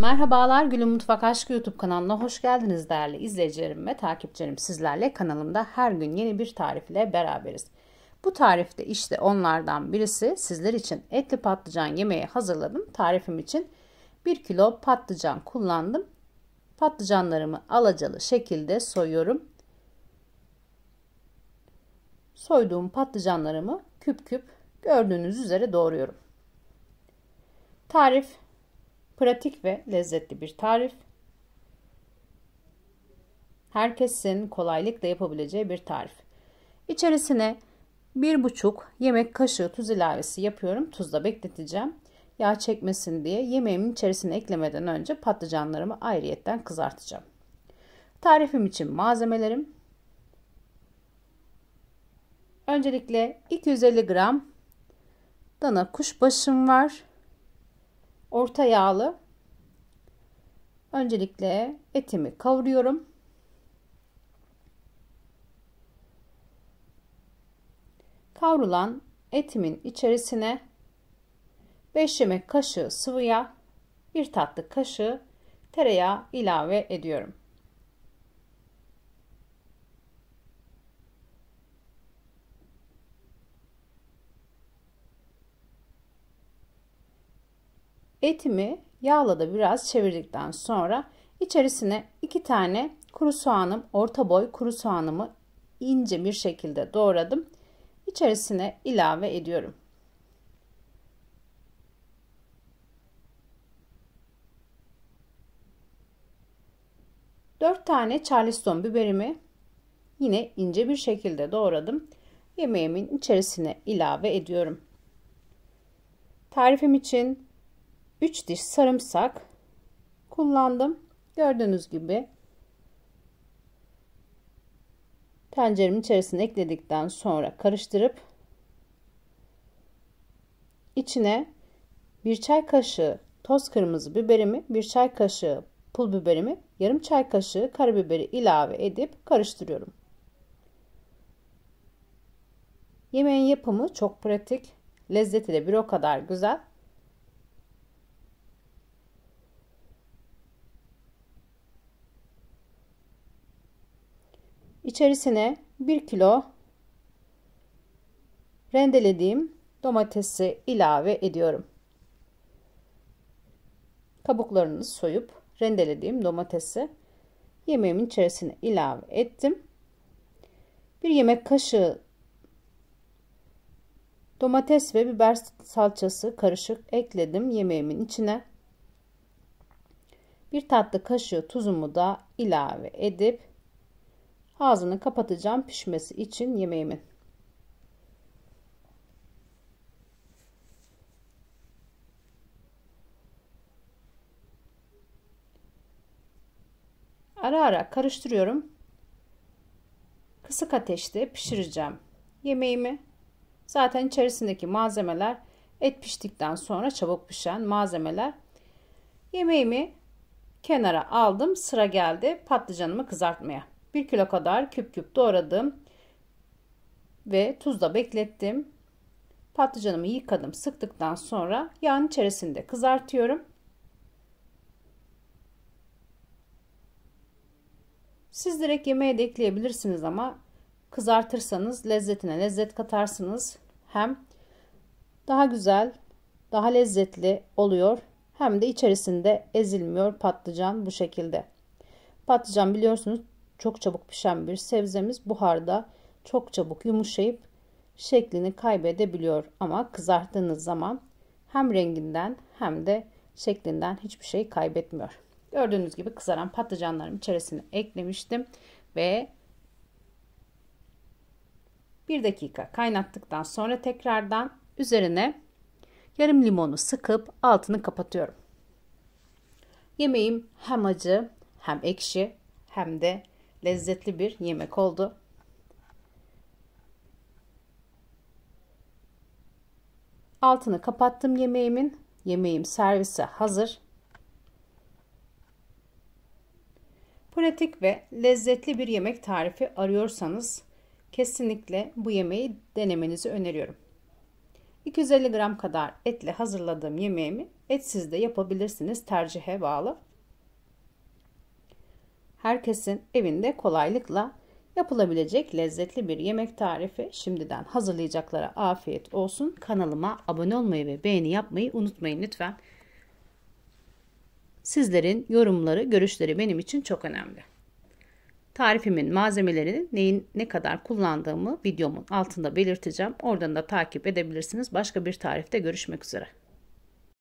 Merhabalar Gül'ün Mutfak Aşkı YouTube kanalına hoş geldiniz değerli izleyicilerim ve takipçilerim. Sizlerle kanalımda her gün yeni bir tarifle beraberiz. Bu tarifte işte onlardan birisi sizler için etli patlıcan yemeği hazırladım. Tarifim için 1 kilo patlıcan kullandım. Patlıcanlarımı alacalı şekilde soyuyorum. Soyduğum patlıcanlarımı küp küp gördüğünüz üzere doğruyorum. Tarif Pratik ve lezzetli bir tarif. Herkesin kolaylıkla yapabileceği bir tarif. İçerisine 1,5 yemek kaşığı tuz ilavesi yapıyorum. Tuzla bekleteceğim. Yağ çekmesin diye yemeğimin içerisine eklemeden önce patlıcanlarımı ayrıyetten kızartacağım. Tarifim için malzemelerim. Öncelikle 250 gram dana kuşbaşım var orta yağlı. Öncelikle etimi kavuruyorum. Kavrulan etimin içerisine 5 yemek kaşığı sıvı yağ, 1 tatlı kaşığı tereyağı ilave ediyorum. Etimi yağla da biraz çevirdikten sonra içerisine iki tane kuru soğanım, orta boy kuru soğanımı ince bir şekilde doğradım. İçerisine ilave ediyorum. Dört tane charleston biberimi yine ince bir şekilde doğradım. Yemeğimin içerisine ilave ediyorum. Tarifim için 3 diş sarımsak kullandım. Gördüğünüz gibi tenceremin içerisine ekledikten sonra karıştırıp içine bir çay kaşığı toz kırmızı biberimi, bir çay kaşığı pul biberimi, yarım çay kaşığı karabiberi ilave edip karıştırıyorum. Yemeğin yapımı çok pratik, lezzeti de bir o kadar güzel. İçerisine 1 kilo rendelediğim domatesi ilave ediyorum. Kabuklarını soyup rendelediğim domatesi yemeğimin içerisine ilave ettim. Bir yemek kaşığı domates ve biber salçası karışık ekledim yemeğimin içine. Bir tatlı kaşığı tuzumu da ilave edip Ağzını kapatacağım pişmesi için yemeğimin. Ara ara karıştırıyorum. Kısık ateşte pişireceğim yemeğimi. Zaten içerisindeki malzemeler et piştikten sonra çabuk pişen malzemeler. Yemeğimi kenara aldım. Sıra geldi patlıcanımı kızartmaya. 1 kilo kadar küp küp doğradım ve tuzla beklettim. Patlıcanımı yıkadım, sıktıktan sonra yağın içerisinde kızartıyorum. Siz direkt yemeğe de ekleyebilirsiniz ama kızartırsanız lezzetine lezzet katarsınız. Hem daha güzel, daha lezzetli oluyor. Hem de içerisinde ezilmiyor patlıcan bu şekilde. Patlıcan biliyorsunuz çok çabuk pişen bir sebzemiz buharda çok çabuk yumuşayıp şeklini kaybedebiliyor ama kızarttığınız zaman hem renginden hem de şeklinden hiçbir şey kaybetmiyor. Gördüğünüz gibi kızaran patlıcanlarım içerisine eklemiştim ve 1 dakika kaynattıktan sonra tekrardan üzerine yarım limonu sıkıp altını kapatıyorum. Yemeğim hem acı hem ekşi hem de lezzetli bir yemek oldu. Altını kapattım yemeğimin. Yemeğim servise hazır. Pratik ve lezzetli bir yemek tarifi arıyorsanız kesinlikle bu yemeği denemenizi öneriyorum. 250 gram kadar etle hazırladığım yemeğimi etsiz de yapabilirsiniz tercihe bağlı herkesin evinde kolaylıkla yapılabilecek lezzetli bir yemek tarifi şimdiden hazırlayacaklara afiyet olsun. Kanalıma abone olmayı ve beğeni yapmayı unutmayın lütfen. Sizlerin yorumları, görüşleri benim için çok önemli. Tarifimin malzemelerini neyin ne kadar kullandığımı videomun altında belirteceğim. Oradan da takip edebilirsiniz. Başka bir tarifte görüşmek üzere.